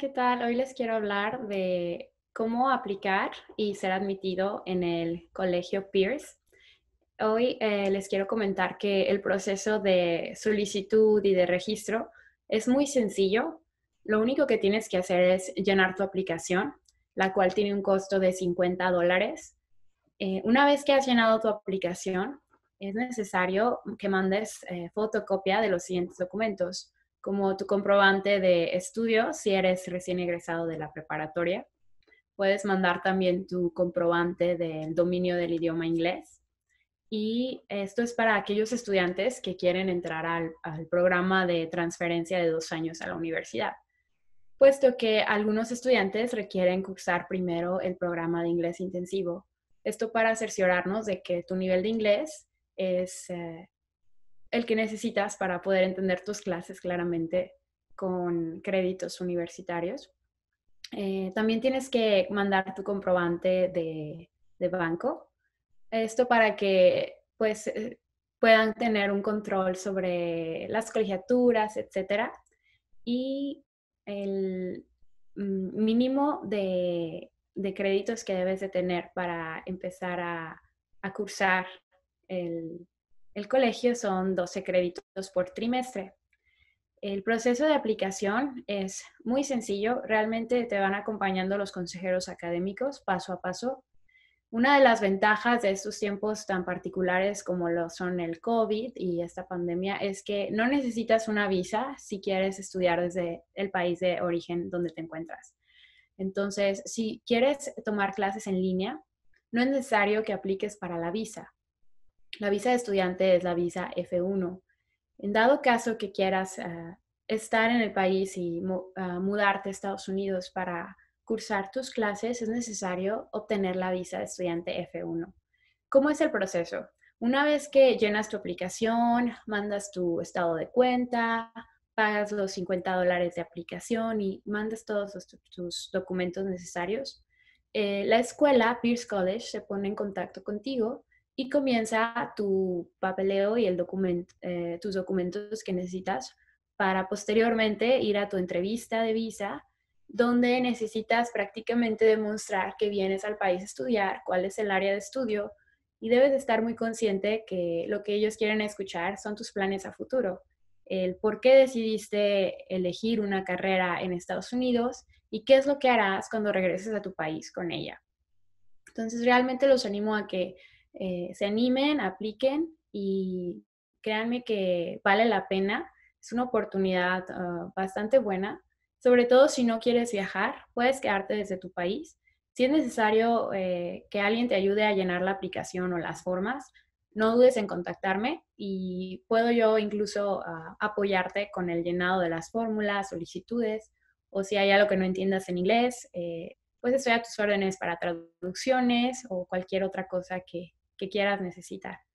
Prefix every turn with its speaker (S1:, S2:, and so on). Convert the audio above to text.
S1: ¿Qué tal? Hoy les quiero hablar de cómo aplicar y ser admitido en el colegio Pierce. Hoy eh, les quiero comentar que el proceso de solicitud y de registro es muy sencillo. Lo único que tienes que hacer es llenar tu aplicación, la cual tiene un costo de 50 dólares. Eh, una vez que has llenado tu aplicación, es necesario que mandes eh, fotocopia de los siguientes documentos como tu comprobante de estudio si eres recién egresado de la preparatoria. Puedes mandar también tu comprobante del dominio del idioma inglés. Y esto es para aquellos estudiantes que quieren entrar al, programa de transferencia de dos años a la universidad, puesto que algunos estudiantes requieren cursar primero el programa de inglés intensivo. Esto para cerciorarnos de que tu nivel de inglés es eh, el que necesitas para poder entender tus clases claramente con créditos universitarios. Eh, también tienes que mandar tu comprobante de, de banco. Esto para que pues, eh, puedan tener un control sobre las colegiaturas, etc. Y el mm, mínimo de, de, créditos que debes de tener para empezar a cursar el, el colegio son 12 créditos por trimestre. El proceso de aplicación es muy sencillo, realmente te van acompañando los consejeros académicos paso a paso. Una de las ventajas de estos tiempos tan particulares como lo son el COVID y esta pandemia es que no necesitas una visa si quieres estudiar desde el país de origen donde te encuentras. Entonces, si quieres tomar clases en línea, no es necesario que apliques para la visa. La visa de estudiante es la visa F1. En dado caso que quieras ah, estar en el país y ah, mudarte a Estados Unidos para cursar tus clases, es necesario obtener la visa de estudiante F1. ¿Cómo es el proceso? Una vez que llenas tu aplicación, mandas tu estado de cuenta, pagas los 50 dólares de aplicación y mandas todos tus documentos necesarios, eh, la escuela, Pierce College, se pone en contacto contigo y comienza tu papeleo y el eh, tus documentos que necesitas para posteriormente ir a tu entrevista de visa, donde necesitas prácticamente demostrar que vienes al país a estudiar, cuál es el área de estudio, y debes estar muy consciente que lo que ellos quieren escuchar son tus planes a futuro, el por qué decidiste elegir una carrera en Estados Unidos y qué es lo que harás cuando regreses a tu país con ella. Entonces, realmente los animo a que eh, se animen, apliquen y créanme que vale la pena. Es una oportunidad ah, bastante buena, sobre todo si no quieres viajar, puedes quedarte desde tu país. Si es necesario eh, que alguien te ayude a llenar la aplicación o las formas, no dudes en contactarme y puedo yo incluso ah, apoyarte con el llenado de las fórmulas, solicitudes o si hay algo que no entiendas en inglés, eh, pues estoy a tus órdenes para traducciones o cualquier otra cosa que, que quieras necesitar.